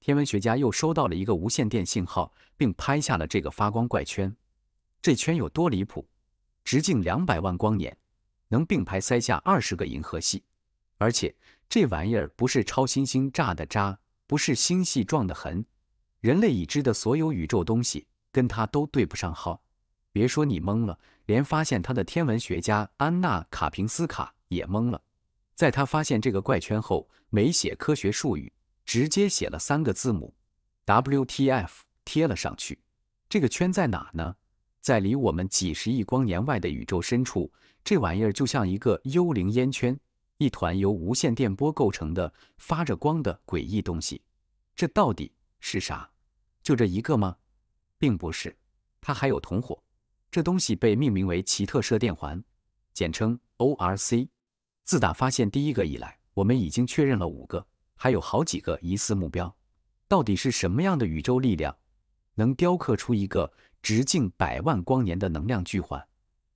天文学家又收到了一个无线电信号，并拍下了这个发光怪圈。这圈有多离谱？直径两百万光年，能并排塞下二十个银河系。而且这玩意儿不是超新星炸的渣，不是星系撞的痕。人类已知的所有宇宙东西跟它都对不上号。别说你懵了，连发现它的天文学家安娜·卡平斯卡也懵了。在他发现这个怪圈后，没写科学术语。直接写了三个字母，WTF，贴了上去。这个圈在哪呢？在离我们几十亿光年外的宇宙深处。这玩意儿就像一个幽灵烟圈，一团由无线电波构成的发着光的诡异东西。这到底是啥？就这一个吗？并不是，它还有同伙。这东西被命名为奇特射电环，简称 O R C。自打发现第一个以来，我们已经确认了五个。还有好几个疑似目标，到底是什么样的宇宙力量能雕刻出一个直径百万光年的能量巨环？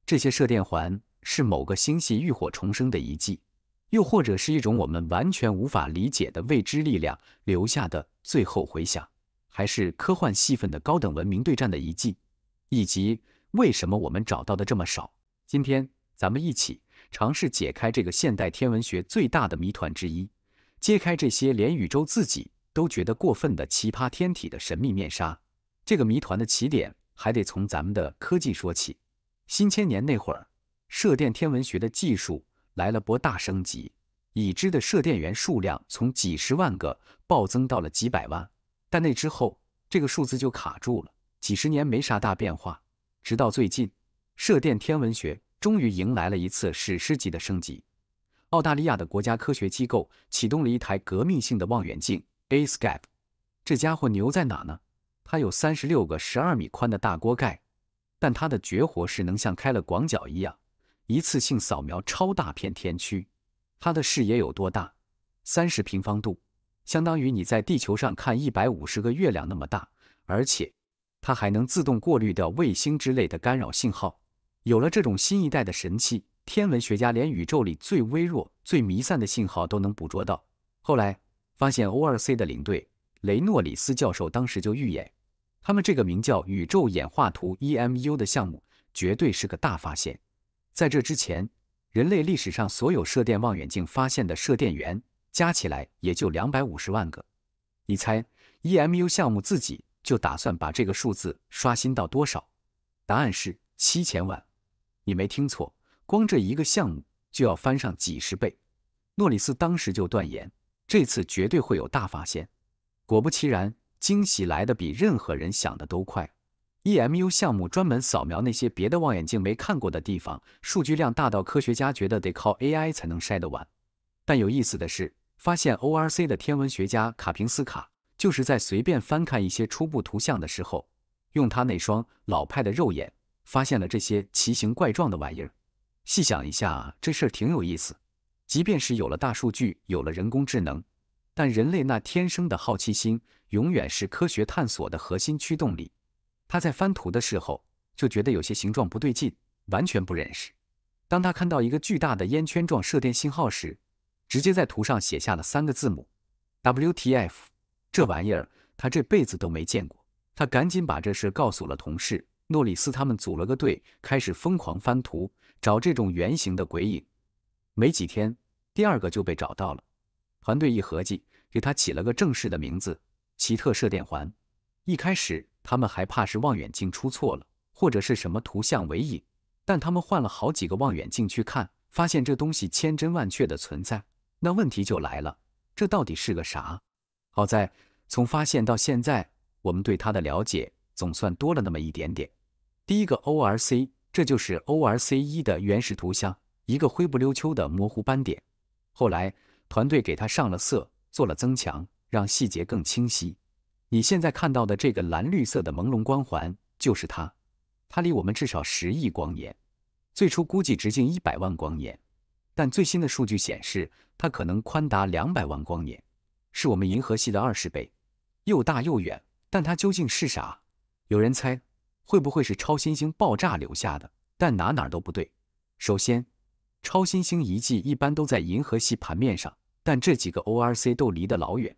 这些射电环是某个星系浴火重生的遗迹，又或者是一种我们完全无法理解的未知力量留下的最后回响，还是科幻戏份的高等文明对战的遗迹？以及为什么我们找到的这么少？今天咱们一起尝试解开这个现代天文学最大的谜团之一。揭开这些连宇宙自己都觉得过分的奇葩天体的神秘面纱，这个谜团的起点还得从咱们的科技说起。新千年那会儿，射电天文学的技术来了波大升级，已知的射电源数量从几十万个暴增到了几百万。但那之后，这个数字就卡住了，几十年没啥大变化。直到最近，射电天文学终于迎来了一次史诗级的升级。澳大利亚的国家科学机构启动了一台革命性的望远镜 A-SCAPE，这家伙牛在哪呢？它有三十六个十二米宽的大锅盖，但它的绝活是能像开了广角一样，一次性扫描超大片天区。它的视野有多大？三十平方度，相当于你在地球上看一百五十个月亮那么大。而且它还能自动过滤掉卫星之类的干扰信号。有了这种新一代的神器。天文学家连宇宙里最微弱、最弥散的信号都能捕捉到。后来发现，O2C 的领队雷诺里斯教授当时就预言，他们这个名叫“宇宙演化图 EMU” 的项目绝对是个大发现。在这之前，人类历史上所有射电望远镜发现的射电源加起来也就两百五十万个。你猜 EMU 项目自己就打算把这个数字刷新到多少？答案是七千万。你没听错。光这一个项目就要翻上几十倍，诺里斯当时就断言这次绝对会有大发现。果不其然，惊喜来的比任何人想的都快。EMU 项目专门扫描那些别的望远镜没看过的地方，数据量大到科学家觉得得靠 AI 才能筛得完。但有意思的是，发现 ORC 的天文学家卡平斯卡就是在随便翻看一些初步图像的时候，用他那双老派的肉眼发现了这些奇形怪状的玩意儿。细想一下，这事儿挺有意思。即便是有了大数据，有了人工智能，但人类那天生的好奇心永远是科学探索的核心驱动力。他在翻图的时候就觉得有些形状不对劲，完全不认识。当他看到一个巨大的烟圈状射电信号时，直接在图上写下了三个字母 “WTF”。这玩意儿他这辈子都没见过。他赶紧把这事告诉了同事诺里斯，他们组了个队，开始疯狂翻图。找这种圆形的鬼影，没几天，第二个就被找到了。团队一合计，给他起了个正式的名字——奇特射电环。一开始他们还怕是望远镜出错了，或者是什么图像伪影，但他们换了好几个望远镜去看，发现这东西千真万确的存在。那问题就来了，这到底是个啥？好在从发现到现在，我们对它的了解总算多了那么一点点。第一个 O R C。这就是 O R C 一的原始图像，一个灰不溜秋的模糊斑点。后来团队给它上了色，做了增强，让细节更清晰。你现在看到的这个蓝绿色的朦胧光环就是它。它离我们至少十亿光年，最初估计直径一百万光年，但最新的数据显示它可能宽达两百万光年，是我们银河系的二十倍。又大又远，但它究竟是啥？有人猜。会不会是超新星爆炸留下的？但哪哪都不对。首先，超新星遗迹一般都在银河系盘面上，但这几个 O R C 都离得老远，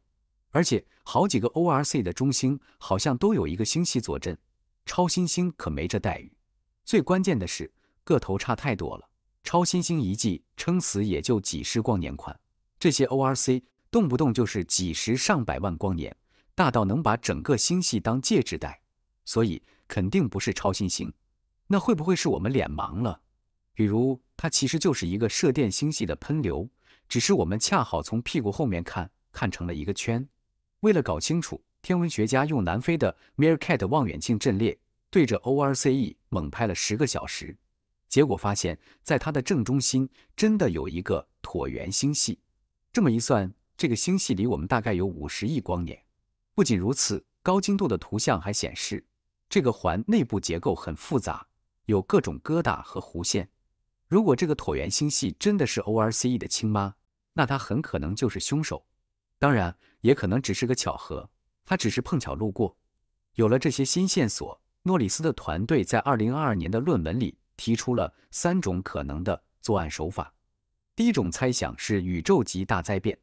而且好几个 O R C 的中心好像都有一个星系坐镇，超新星可没这待遇。最关键的是，个头差太多了。超新星遗迹撑死也就几十光年宽，这些 O R C 动不动就是几十上百万光年，大到能把整个星系当戒指戴。所以肯定不是超新星，那会不会是我们脸盲了？比如它其实就是一个射电星系的喷流，只是我们恰好从屁股后面看，看成了一个圈。为了搞清楚，天文学家用南非的 MeerKAT 望远镜阵列对着 O R C E 猛拍了十个小时，结果发现，在它的正中心真的有一个椭圆星系。这么一算，这个星系离我们大概有五十亿光年。不仅如此，高精度的图像还显示。这个环内部结构很复杂，有各种疙瘩和弧线。如果这个椭圆星系真的是 O R C E 的亲妈，那它很可能就是凶手。当然，也可能只是个巧合，它只是碰巧路过。有了这些新线索，诺里斯的团队在2022年的论文里提出了三种可能的作案手法。第一种猜想是宇宙级大灾变。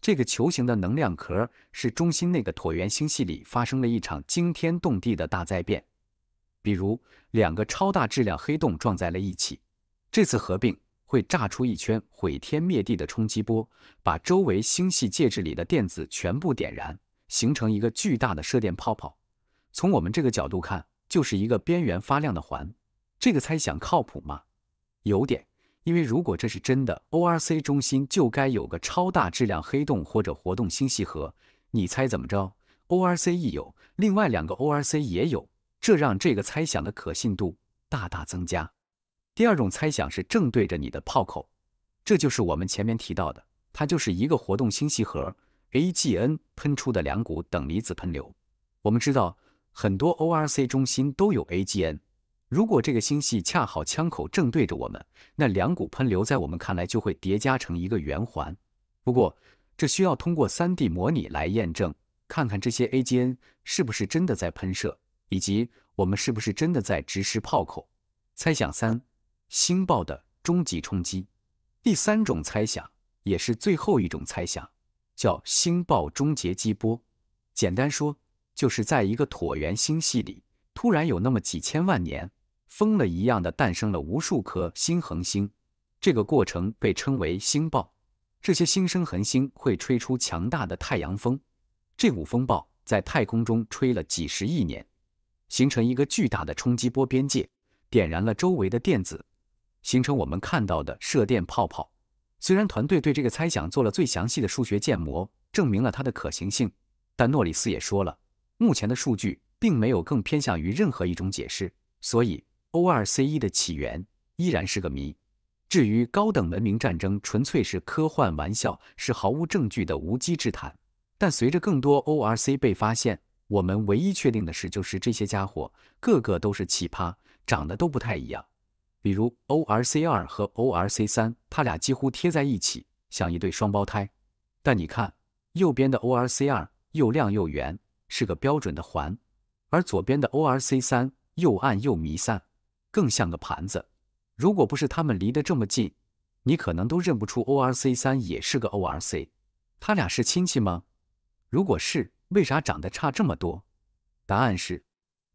这个球形的能量壳是中心那个椭圆星系里发生了一场惊天动地的大灾变，比如两个超大质量黑洞撞在了一起。这次合并会炸出一圈毁天灭地的冲击波，把周围星系介质里的电子全部点燃，形成一个巨大的射电泡泡。从我们这个角度看，就是一个边缘发亮的环。这个猜想靠谱吗？有点。因为如果这是真的，O R C 中心就该有个超大质量黑洞或者活动星系核。你猜怎么着？O R C 一有，另外两个 O R C 也有，这让这个猜想的可信度大大增加。第二种猜想是正对着你的炮口，这就是我们前面提到的，它就是一个活动星系核 A G N 喷出的两股等离子喷流。我们知道很多 O R C 中心都有 A G N。如果这个星系恰好枪口正对着我们，那两股喷流在我们看来就会叠加成一个圆环。不过，这需要通过 3D 模拟来验证，看看这些 AGN 是不是真的在喷射，以及我们是不是真的在直视炮口。猜想三：星爆的终极冲击。第三种猜想，也是最后一种猜想，叫星爆终结激波。简单说，就是在一个椭圆星系里，突然有那么几千万年。疯了一样的诞生了无数颗新恒星，这个过程被称为星暴。这些新生恒星会吹出强大的太阳风，这股风暴在太空中吹了几十亿年，形成一个巨大的冲击波边界，点燃了周围的电子，形成我们看到的射电泡泡。虽然团队对这个猜想做了最详细的数学建模，证明了它的可行性，但诺里斯也说了，目前的数据并没有更偏向于任何一种解释，所以。O2C1 的起源依然是个谜。至于高等文明战争，纯粹是科幻玩笑，是毫无证据的无稽之谈。但随着更多 o R c 被发现，我们唯一确定的事就是这些家伙个个都是奇葩，长得都不太一样。比如 o R c 2和 o R c 3他俩几乎贴在一起，像一对双胞胎。但你看右边的 o R c 2又亮又圆，是个标准的环，而左边的 o R c 3又暗又弥散。更像个盘子，如果不是他们离得这么近，你可能都认不出。O R C 三也是个 O R C，他俩是亲戚吗？如果是，为啥长得差这么多？答案是，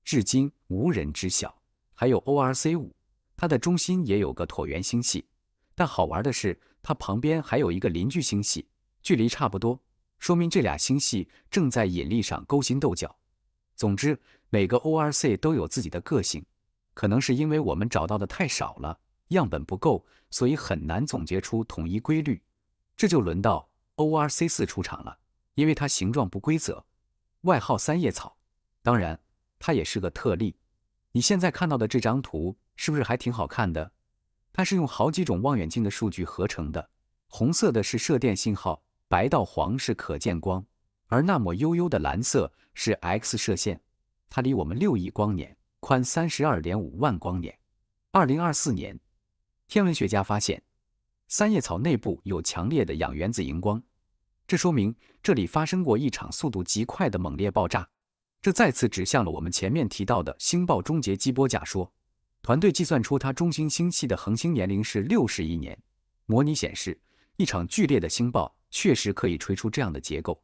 至今无人知晓。还有 O R C 五，它的中心也有个椭圆星系，但好玩的是，它旁边还有一个邻居星系，距离差不多，说明这俩星系正在引力上勾心斗角。总之，每个 O R C 都有自己的个性。可能是因为我们找到的太少了，样本不够，所以很难总结出统一规律。这就轮到 O R C 四出场了，因为它形状不规则，外号三叶草。当然，它也是个特例。你现在看到的这张图是不是还挺好看的？它是用好几种望远镜的数据合成的，红色的是射电信号，白到黄是可见光，而那抹幽幽的蓝色是 X 射线。它离我们六亿光年。宽三十二点五万光年。二零二四年，天文学家发现三叶草内部有强烈的氧原子荧光，这说明这里发生过一场速度极快的猛烈爆炸。这再次指向了我们前面提到的星爆终结激波假说。团队计算出它中心星系的恒星年龄是六十亿年。模拟显示，一场剧烈的星爆确实可以吹出这样的结构。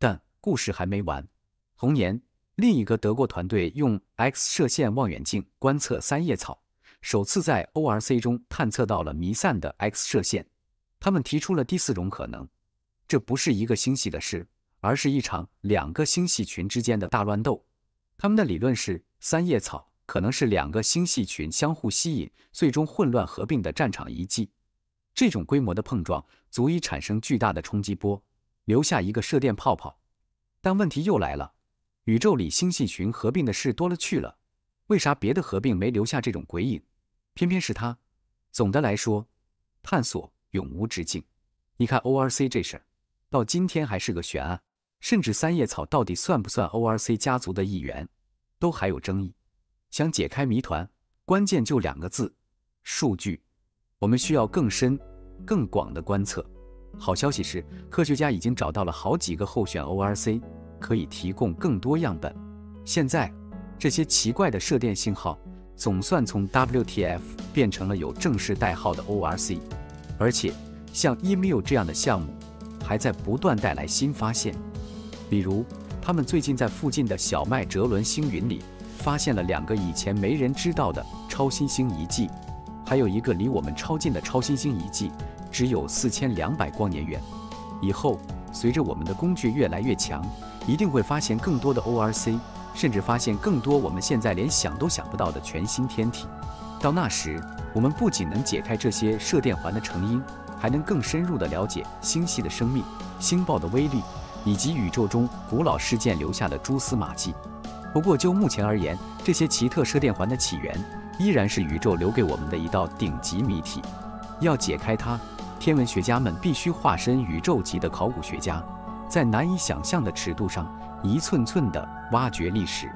但故事还没完，同年。另一个德国团队用 X 射线望远镜观测三叶草，首次在 O R C 中探测到了弥散的 X 射线。他们提出了第四种可能：这不是一个星系的事，而是一场两个星系群之间的大乱斗。他们的理论是，三叶草可能是两个星系群相互吸引，最终混乱合并的战场遗迹。这种规模的碰撞足以产生巨大的冲击波，留下一个射电泡泡。但问题又来了。宇宙里星系群合并的事多了去了，为啥别的合并没留下这种鬼影，偏偏是他？总的来说，探索永无止境。你看 O R C 这事儿，到今天还是个悬案，甚至三叶草到底算不算 O R C 家族的一员，都还有争议。想解开谜团，关键就两个字：数据。我们需要更深、更广的观测。好消息是，科学家已经找到了好几个候选 O R C。可以提供更多样本。现在，这些奇怪的射电信号总算从 WTF 变成了有正式代号的 ORC，而且像 EMU 这样的项目还在不断带来新发现，比如他们最近在附近的小麦哲伦星云里发现了两个以前没人知道的超新星遗迹，还有一个离我们超近的超新星遗迹，只有四千两百光年远。以后。随着我们的工具越来越强，一定会发现更多的 O R C，甚至发现更多我们现在连想都想不到的全新天体。到那时，我们不仅能解开这些射电环的成因，还能更深入地了解星系的生命、星暴的威力，以及宇宙中古老事件留下的蛛丝马迹。不过就目前而言，这些奇特射电环的起源依然是宇宙留给我们的一道顶级谜题。要解开它。天文学家们必须化身宇宙级的考古学家，在难以想象的尺度上，一寸寸地挖掘历史。